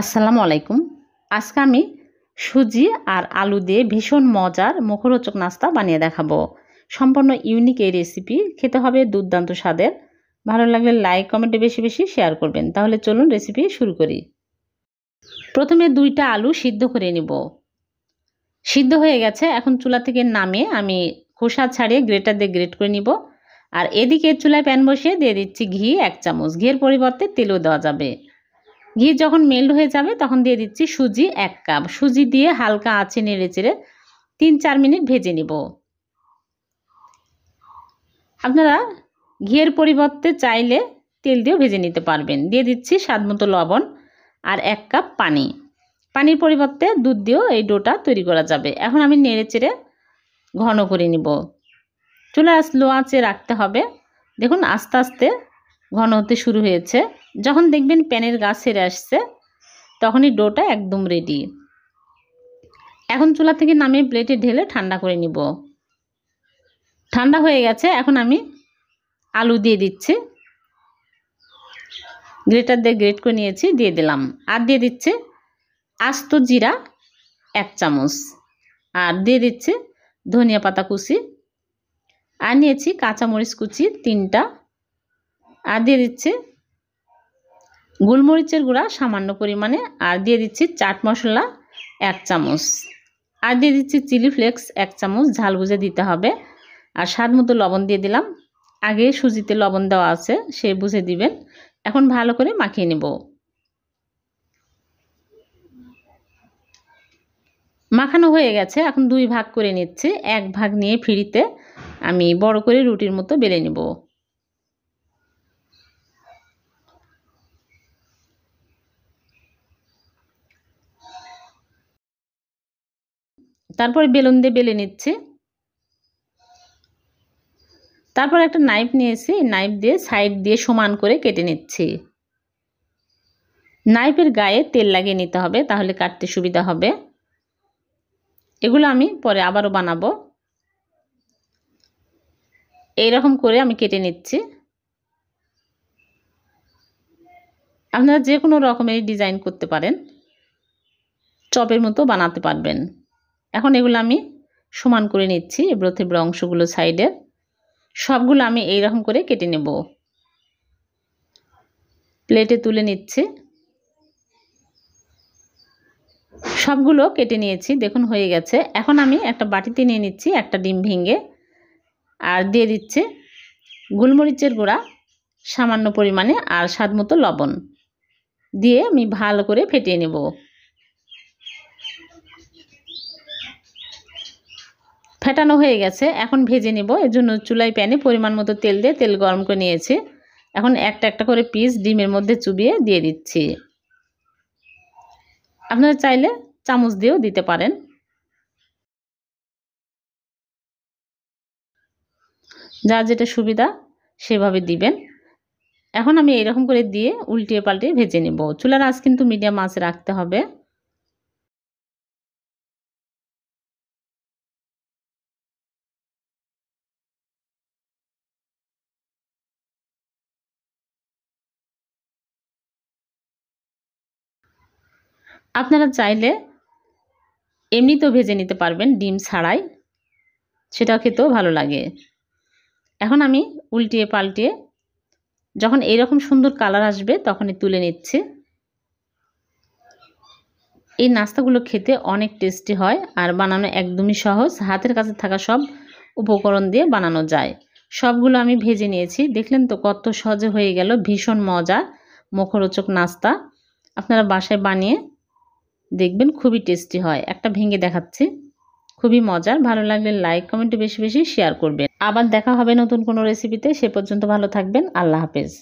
আসসালামু আলাইকুম আজকে আমি সুজি আর আলু দিয়ে ভীষণ মজার মুখরোচক নাস্তা বানিয়ে দেখাবো সম্পূর্ণ ইউনিক এই রেসিপি খেতে হবে দুর্দান্ত স্বাদের ভালো লাগলে লাইক কমেন্টে বেশি বেশি শেয়ার করবেন তাহলে চলুন রেসিপি শুরু করি প্রথমে দুইটা আলু সিদ্ধ করে নিব সিদ্ধ হয়ে গেছে এখন চুলা থেকে নামিয়ে আমি খোসা ছাড়িয়ে গ্রেটার দিয়ে গ্রেট করে নিব আর এদিকে চুলায় প্যান বসিয়ে দিয়ে দিচ্ছি ঘি এক চামচ ঘিয়ের পরিবর্তে তেলও দেওয়া যাবে ঘি যখন মেল্ট হয়ে যাবে তখন দিয়ে দিচ্ছি সুজি এক কাপ সুজি দিয়ে হালকা আঁচে নেড়ে চেড়ে তিন চার মিনিট ভেজে নিব আপনারা ঘিয়ের পরিবর্তে চাইলে তেল দিয়েও ভেজে নিতে পারবেন দিয়ে দিচ্ছি স্বাদ মতো লবণ আর এক কাপ পানি পানির পরিবর্তে দুধ দিয়েও এই ডোটা তৈরি করা যাবে এখন আমি নেড়ে চেড়ে ঘন করে নিব চুলা স্লো আঁচে রাখতে হবে দেখুন আস্তে আস্তে ঘন হতে শুরু হয়েছে যখন দেখবেন প্যানের গাছ সেরে আসছে তখনই ডোটা একদম রেডি এখন চুলা থেকে নামিয়ে প্লেটে ঢেলে ঠান্ডা করে নিব ঠান্ডা হয়ে গেছে এখন আমি আলু দিয়ে দিচ্ছি গ্রেটার দিয়ে গ্রেট করে নিয়েছি দিয়ে দিলাম আর দিয়ে দিচ্ছে আস্ত জিরা এক চামচ আর দিয়ে দিচ্ছে ধনিয়া পাতা কুচি আর নিয়েছি কাঁচামরিচ কুচি তিনটা আর দিয়ে দিচ্ছে গোলমরিচের গুঁড়া সামান্য পরিমাণে আর দিয়ে দিচ্ছি চাট মশলা এক চামচ আর দিয়ে দিচ্ছি চিলি ফ্লেক্স এক চামচ ঝাল বুঝে দিতে হবে আর স্বাদ মতো লবণ দিয়ে দিলাম আগে সুজিতে লবণ দেওয়া আছে সে বুঝে দিবেন এখন ভালো করে মাখিয়ে নেব মাখানো হয়ে গেছে এখন দুই ভাগ করে নিচ্ছে এক ভাগ নিয়ে ফিরিতে আমি বড় করে রুটির মতো বেলে নেবো তারপরে বেলুন দিয়ে বেলে নিচ্ছে তারপর একটা নাইফ নিয়েছি নাইফ দিয়ে সাইড দিয়ে সমান করে কেটে নিচ্ছি নাইফের গায়ে তেল লাগিয়ে নিতে হবে তাহলে কাটতে সুবিধা হবে এগুলো আমি পরে আবারও বানাবো এইরকম করে আমি কেটে নিচ্ছি আপনারা যে কোনো রকমের ডিজাইন করতে পারেন চপের মতো বানাতে পারবেন এখন এগুলো আমি সমান করে নিচ্ছি এবড়ো থেবড়ো অংশগুলো সাইডের সবগুলো আমি এই রকম করে কেটে নেব প্লেটে তুলে নিচ্ছি সবগুলো কেটে নিয়েছি দেখুন হয়ে গেছে এখন আমি একটা বাটিতে নিয়ে নিচ্ছি একটা ডিম ভেঙে আর দিয়ে দিচ্ছি গোলমরিচের গুঁড়া সামান্য পরিমাণে আর স্বাদ মতো লবণ দিয়ে আমি ভালো করে ফেটিয়ে নেব ফেটানো হয়ে গেছে এখন ভেজে নেব এর জন্য চুলাই প্যানে পরিমাণ মতো তেল দিয়ে তেল গরম করে নিয়েছি এখন একটা একটা করে পিস ডিমের মধ্যে চুবিয়ে দিয়ে দিচ্ছি আপনারা চাইলে চামচ দিয়েও দিতে পারেন যা যেটা সুবিধা সেভাবে দিবেন এখন আমি এরকম করে দিয়ে উল্টিয়ে পাল্টিয়ে ভেজে নেব চুলার আঁচ কিন্তু মিডিয়াম আঁচ রাখতে হবে আপনারা চাইলে এমনিতেও ভেজে নিতে পারবেন ডিম ছাড়াই সেটাও খেতেও ভালো লাগে এখন আমি উল্টিয়ে পাল্টিয়ে যখন এইরকম সুন্দর কালার আসবে তখনই তুলে নিচ্ছি এই নাস্তাগুলো খেতে অনেক টেস্টি হয় আর বানানো একদমই সহজ হাতের কাছে থাকা সব উপকরণ দিয়ে বানানো যায় সবগুলো আমি ভেজে নিয়েছি দেখলেন তো কত সহজে হয়ে গেল ভীষণ মজা মুখরোচক নাস্তা আপনারা বাসায় বানিয়ে দেখবেন খুবই টেস্টি হয় একটা ভেঙে দেখাচ্ছি খুবই মজার ভালো লাগলে লাইক কমেন্ট বেশি বেশি শেয়ার করবেন আবার দেখা হবে নতুন কোনো রেসিপিতে সে পর্যন্ত ভালো থাকবেন আল্লাহ হাফেজ